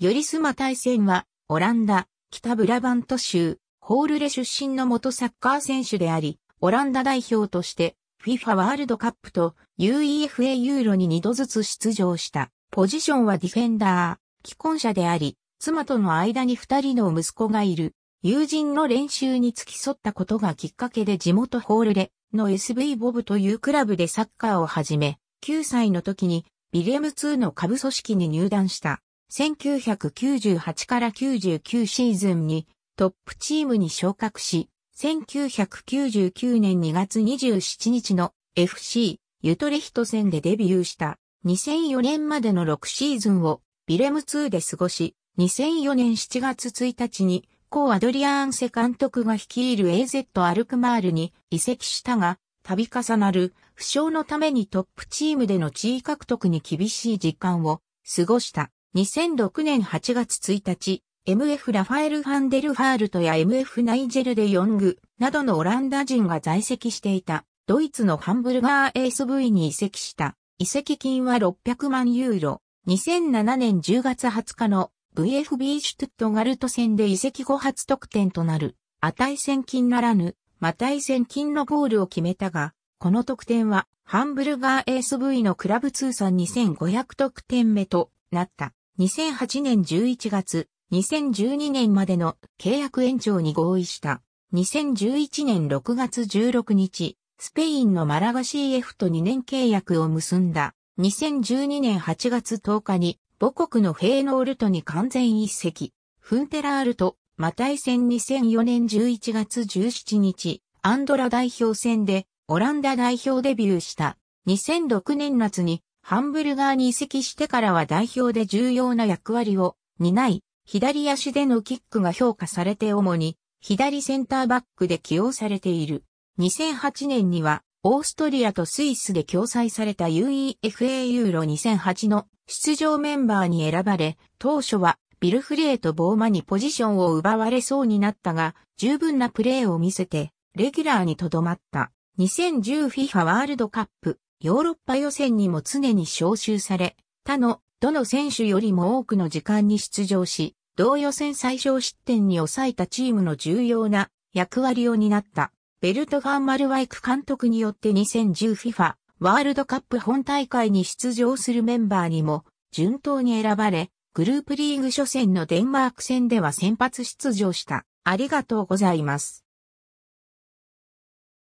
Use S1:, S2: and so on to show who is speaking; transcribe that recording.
S1: ヨリスマ大戦は、オランダ、北ブラバント州、ホールレ出身の元サッカー選手であり、オランダ代表として、FIFA ワールドカップと UEFA ユーロに2度ずつ出場した。ポジションはディフェンダー、既婚者であり、妻との間に2人の息子がいる。友人の練習に付き添ったことがきっかけで地元ホールレの SV ボブというクラブでサッカーを始め、9歳の時にビレム2の下部組織に入団した。1998から99シーズンにトップチームに昇格し、1999年2月27日の FC ユトレヒト戦でデビューした。2004年までの6シーズンをビレム2で過ごし、2004年7月1日にコー・アドリアーンセ監督が率いる AZ アルクマールに移籍したが、度重なる負傷のためにトップチームでの地位獲得に厳しい時間を過ごした。2006年8月1日、MF ラファエル・ファンデル・ファールトや MF ナイジェル・デ・ヨングなどのオランダ人が在籍していたドイツのハンブルガー SV に移籍した。移籍金は600万ユーロ。2007年10月20日の VFB シュトゥットガルト戦で移籍後初得点となる値戦金ならぬ、値戦金のゴールを決めたが、この得点はハンブルガー SV のクラブ通算2500得点目となった。2008年11月、2012年までの契約延長に合意した。2011年6月16日、スペインのマラガ CF と2年契約を結んだ。2012年8月10日に母国のフェーノールトに完全一席。フンテラールト、マタイ戦2004年11月17日、アンドラ代表戦でオランダ代表デビューした。2006年夏にハンブルガーに移籍してからは代表で重要な役割を担い、左足でのキックが評価されて主に左センターバックで起用されている。2008年にはオーストリアとスイスで共催された UEFA ユーロ2008の出場メンバーに選ばれ、当初はビルフレーとボーマにポジションを奪われそうになったが、十分なプレーを見せて、レギュラーにとどまった。2010FIFA ワールドカップヨーロッパ予選にも常に招集され、他のどの選手よりも多くの時間に出場し、同予選最小失点に抑えたチームの重要な役割を担った。ベルト・ファン・マルワイク監督によって 2010FIFA ワールドカップ本大会に出場するメンバーにも順当に選ばれ、グループリーグ初戦のデンマーク戦では先発出場した。ありがとうございます。